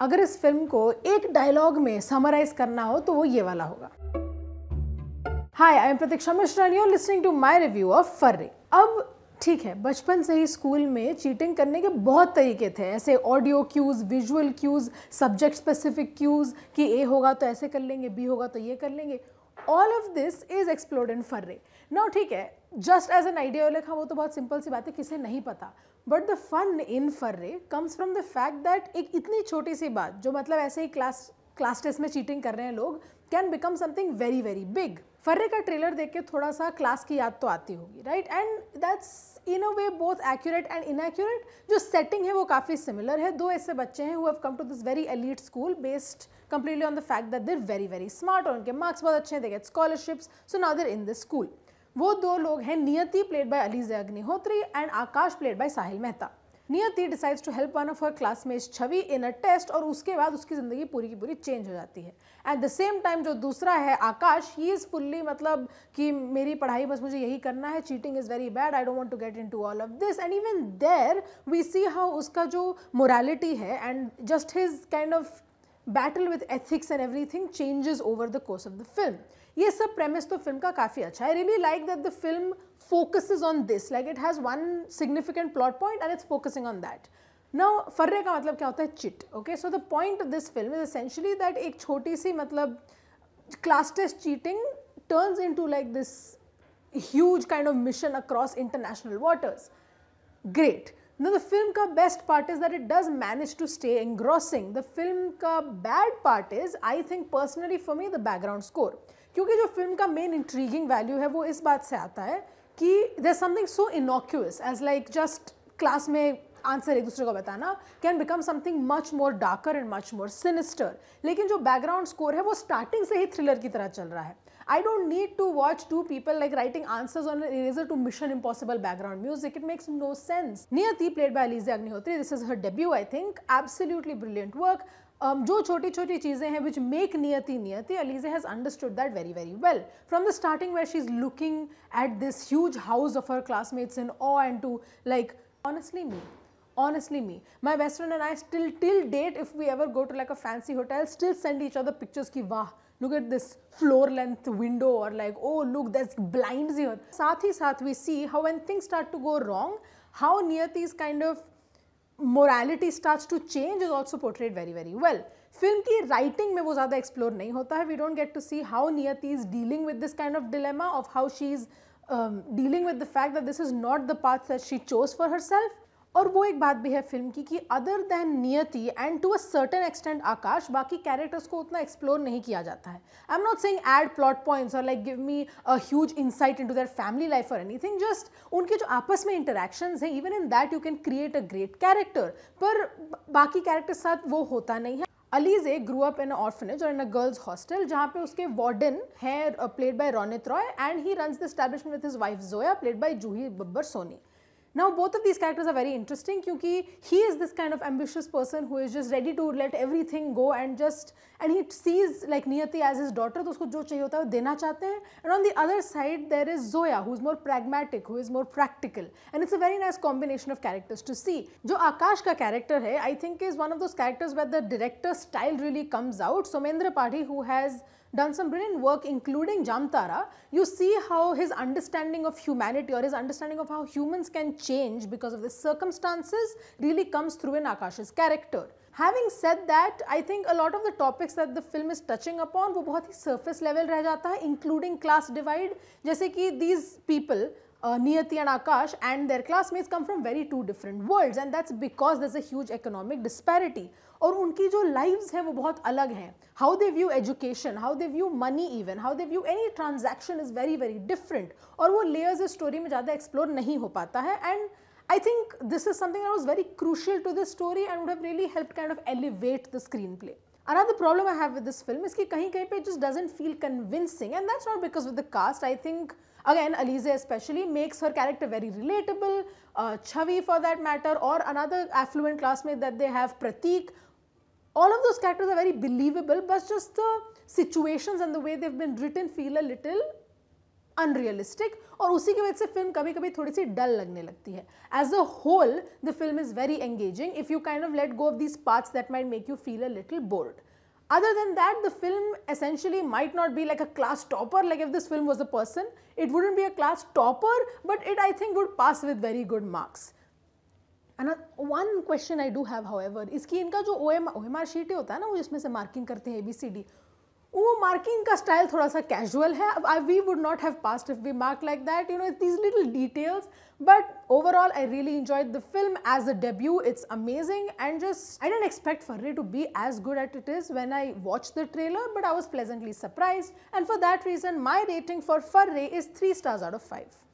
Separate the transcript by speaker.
Speaker 1: अगर इस फिल्म को एक डायलॉग में समराइज करना हो तो वो ये वाला होगा hi I am Pratiksha Mishra you are listening to my review of Farrey अब ठीक है बचपन से ही स्कूल में चीटिंग करने के बहुत तरीके थे ऐसे audio cues visual cues subject specific cues कि ए होगा तो ऐसे कर लेंगे बी होगा तो ये कर लेंगे all of this is explored in Farrey now ठीक है जस्ट एज एन आइडिया लिखा वो तो बहुत सिंपल सी बात है किसे नहीं पता but the fun in Farrey comes from the fact that एक इतनी छोटी सी बात जो मतलब ऐसे ही क्लास क्लास टेस्ट में चीटिंग कर रहे हैं लोग can become something very very big Farrey का ट्रेलर देख के थोड़ा सा क्लास की याद तो आती होगी right and that's in a way both accurate and inaccurate जो सेटिंग है वो काफ़ी सिमिलर है दो ऐसे बच्चे हैं who have come to this very elite school based completely on the fact that there very very smart और उनके मार्क्स बहुत अच्छे हैं they get scholarships so now there in the school वो दो लोग हैं Niyati played by Alizeh Agnihotri and Aakash played by Sahil Mehta Niyati decides to help one of her is Chhavi in a test और उसके बाद उसकी ज़िंदगी पूरी की पूरी चेंज हो जाती है एट द सेम टाइम जो दूसरा है आकाश ही इज़ फुल्ली मतलब कि मेरी पढ़ाई बस मुझे यही करना है cheating is very bad I don't want to get into all of this and even there we see how उसका जो मोरालिटी है and just his kind of battle with ethics and everything changes over the course of the film. Yes, is the premise of the film. Ka I really like that the film focuses on this. Like it has one significant plot point and it's focusing on that. Now, farre ka matlab kya hota hai? Chit. Okay, so the point of this film is essentially that ek choti si class test cheating turns into like this huge kind of mission across international waters. Great. No the film का best part is that it does manage to stay engrossing the film का bad part is I think personally for me the background score क्योंकि जो film का main intriguing value है वो इस बात से आता है कि there something so innocuous as like just class में आंसर एक दूसरे को बताना can become something much more darker and much more sinister लेकिन जो बैकग्राउंड स्कोर है वो स्टार्टिंग से ही थ्रिलर की तरह चल रहा है I don't need to watch two people like writing answers on an eraser to Mission Impossible background music. It makes no sense. Niyati played by Alizia Agnihotri. This is her debut, I think. Absolutely brilliant work. Um, jo choti choti cheeze which make Niyati Niyati, Alize has understood that very very well. From the starting where she's looking at this huge house of her classmates in awe and to like, honestly me honestly me my best friend and i still till date if we ever go to like a fancy hotel still send each other pictures ki wah look at this floor length window or like oh look there's blinds here sath hi sath we see how when things start to go wrong how niyati's kind of morality starts to change is also portrayed very very well film की writing में वो ज़्यादा explore नहीं होता है we don't get to see how Niyati is dealing with this kind of dilemma of how she is dealing with the fact that this is not the path that she chose for herself. और वो एक बात भी है film की कि other than Niyati and to a certain extent Akash बाकी characters को उतना एक्सप्लोर नहीं किया जाता है I am not saying add plot points और like give me a huge insight into their family life और एनीथिंग जस्ट उनके जो आपस में इंटरेक्शन है even in that you can create a great character पर बाकी कैरेक्टर साथ वो होता नहीं है अलीजे ग्रू अप इन ऑर्फनेज और इन अ गर्ल्स हॉस्टल जहाँ पे उसके वार्डन है played by Ronit Roy and he runs the establishment with his wife Zoya played by Juhi Babbar Soni Now both of these characters are very interesting because he is this kind of ambitious person who is just ready to let everything go and just and he sees like Niyati as his daughter so उसको जो चाहिए होता है वो and on the other side there is Zoya who is more pragmatic who is more practical and it's a very nice combination of characters to see जो Akash character I think is one of those characters where the director style really comes out So Padhi who has done some brilliant work including Jamtara, you see how his understanding of humanity or his understanding of how humans can change because of the circumstances really comes through in Akash's character. Having said that, I think a lot of the topics that the film is touching upon वो बहुत surface level रह including class divide जैसे these people uh, Niyati and Akash and their classmates come from very two different worlds and that's because there's a huge economic disparity. और उनकी जो lives हैं वो बहुत अलग हैं How they view education, how they view money even, how they view any transaction is very very different. और वो layers इस story में ज़्यादा explore नहीं हो पाता है and I think this is something that was very crucial to this story and would have really helped kind of elevate the screenplay. Another problem I have with this film is कि कहीं कहीं पे it just doesn't feel convincing and that's not because of the cast. I think Again, Alize especially makes her character very relatable, uh, Chavi for that matter or another affluent classmate that they have, Pratik. All of those characters are very believable but just the situations and the way they've been written feel a little unrealistic. और उसी की वजह से film कभी कभी थोड़ी सी डल लगने लगती है as a whole the film is very engaging if you kind of let go of these parts that might make you feel a little other than that, the film essentially might not be like a class topper, like if this film was a person, it wouldn't be a class topper, but it I think would pass with very good marks. And one question I do have, however, is कि इनका जो OMR, OMR hota होता है ना वो ABCD, वो marking का style थोड़ा सा कैजुअल है अब I we would not have passed if we mark like that you know it these little details but overall I really enjoy the film as a debut it's amazing and just I didn't expect for to be as good as it is when I watched the trailer, but I was pleasantly surprised. And for that reason, my rating for Furry is 3 stars out of 5.